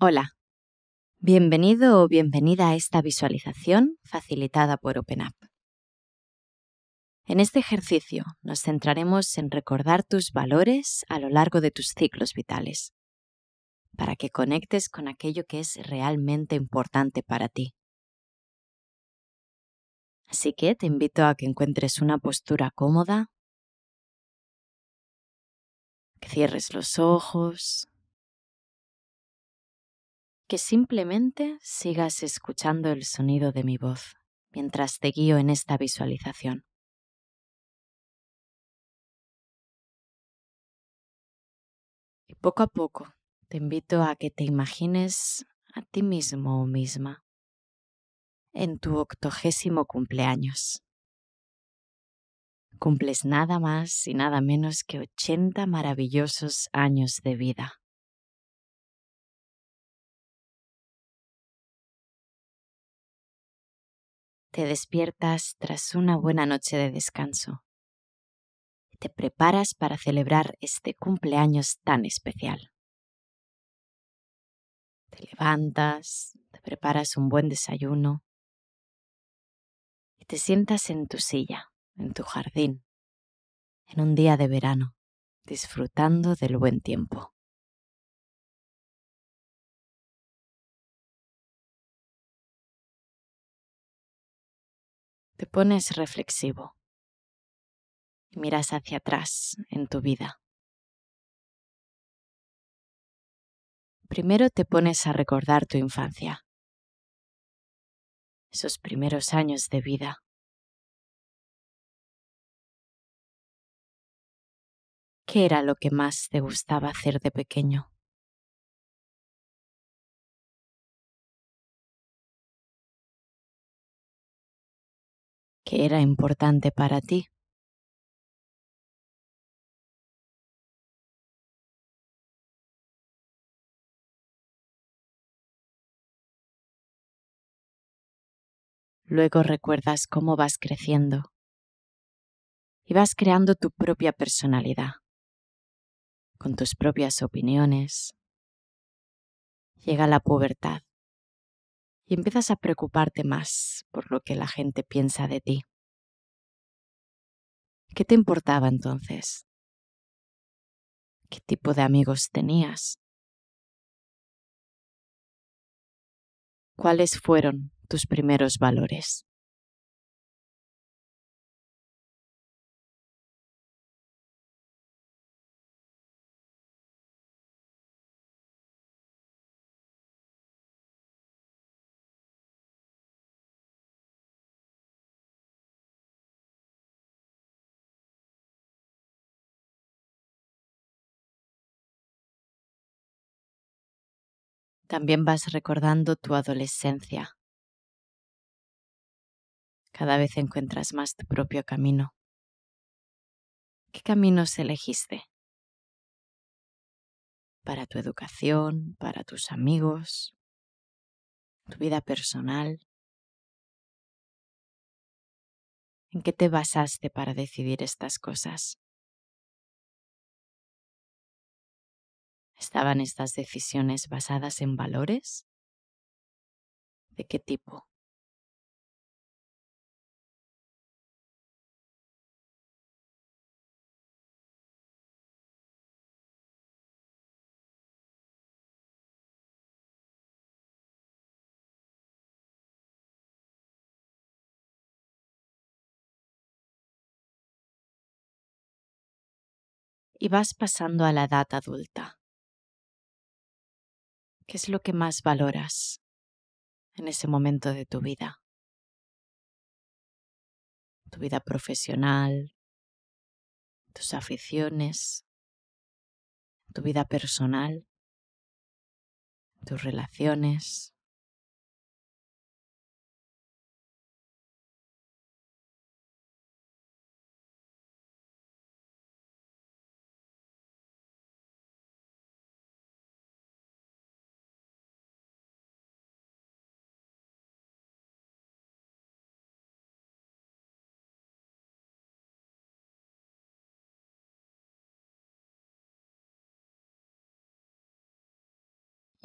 Hola, bienvenido o bienvenida a esta visualización facilitada por OpenApp. En este ejercicio nos centraremos en recordar tus valores a lo largo de tus ciclos vitales, para que conectes con aquello que es realmente importante para ti. Así que te invito a que encuentres una postura cómoda, que cierres los ojos simplemente sigas escuchando el sonido de mi voz mientras te guío en esta visualización. Y poco a poco te invito a que te imagines a ti mismo o misma en tu octogésimo cumpleaños. Cumples nada más y nada menos que 80 maravillosos años de vida. te despiertas tras una buena noche de descanso. Te preparas para celebrar este cumpleaños tan especial. Te levantas, te preparas un buen desayuno y te sientas en tu silla, en tu jardín, en un día de verano, disfrutando del buen tiempo. te pones reflexivo. y Miras hacia atrás en tu vida. Primero te pones a recordar tu infancia, esos primeros años de vida. ¿Qué era lo que más te gustaba hacer de pequeño? era importante para ti. Luego recuerdas cómo vas creciendo y vas creando tu propia personalidad, con tus propias opiniones. Llega la pubertad y empiezas a preocuparte más por lo que la gente piensa de ti. ¿Qué te importaba entonces? ¿Qué tipo de amigos tenías? ¿Cuáles fueron tus primeros valores? también vas recordando tu adolescencia. Cada vez encuentras más tu propio camino. ¿Qué caminos elegiste? Para tu educación, para tus amigos, tu vida personal. ¿En qué te basaste para decidir estas cosas? ¿Estaban estas decisiones basadas en valores? ¿De qué tipo? y vas pasando a la edad adulta. ¿Qué es lo que más valoras en ese momento de tu vida? Tu vida profesional, tus aficiones, tu vida personal, tus relaciones,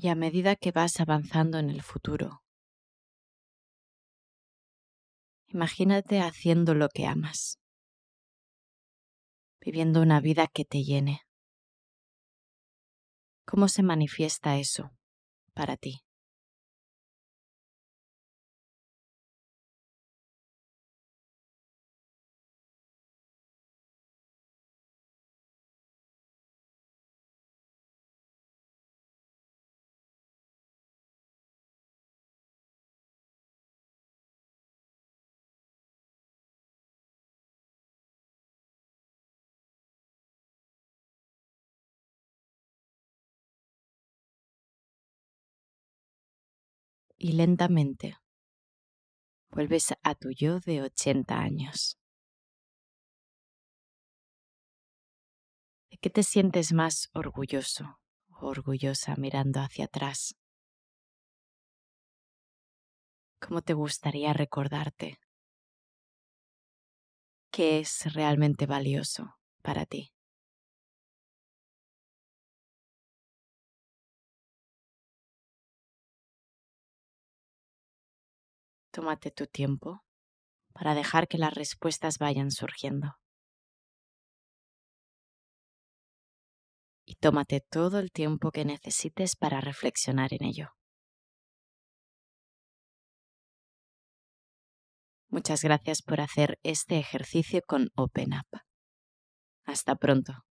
y a medida que vas avanzando en el futuro. Imagínate haciendo lo que amas, viviendo una vida que te llene. ¿Cómo se manifiesta eso para ti? y lentamente vuelves a tu yo de 80 años. ¿De qué te sientes más orgulloso o orgullosa mirando hacia atrás? ¿Cómo te gustaría recordarte? ¿Qué es realmente valioso para ti? Tómate tu tiempo para dejar que las respuestas vayan surgiendo. Y tómate todo el tiempo que necesites para reflexionar en ello. Muchas gracias por hacer este ejercicio con Open Hasta pronto.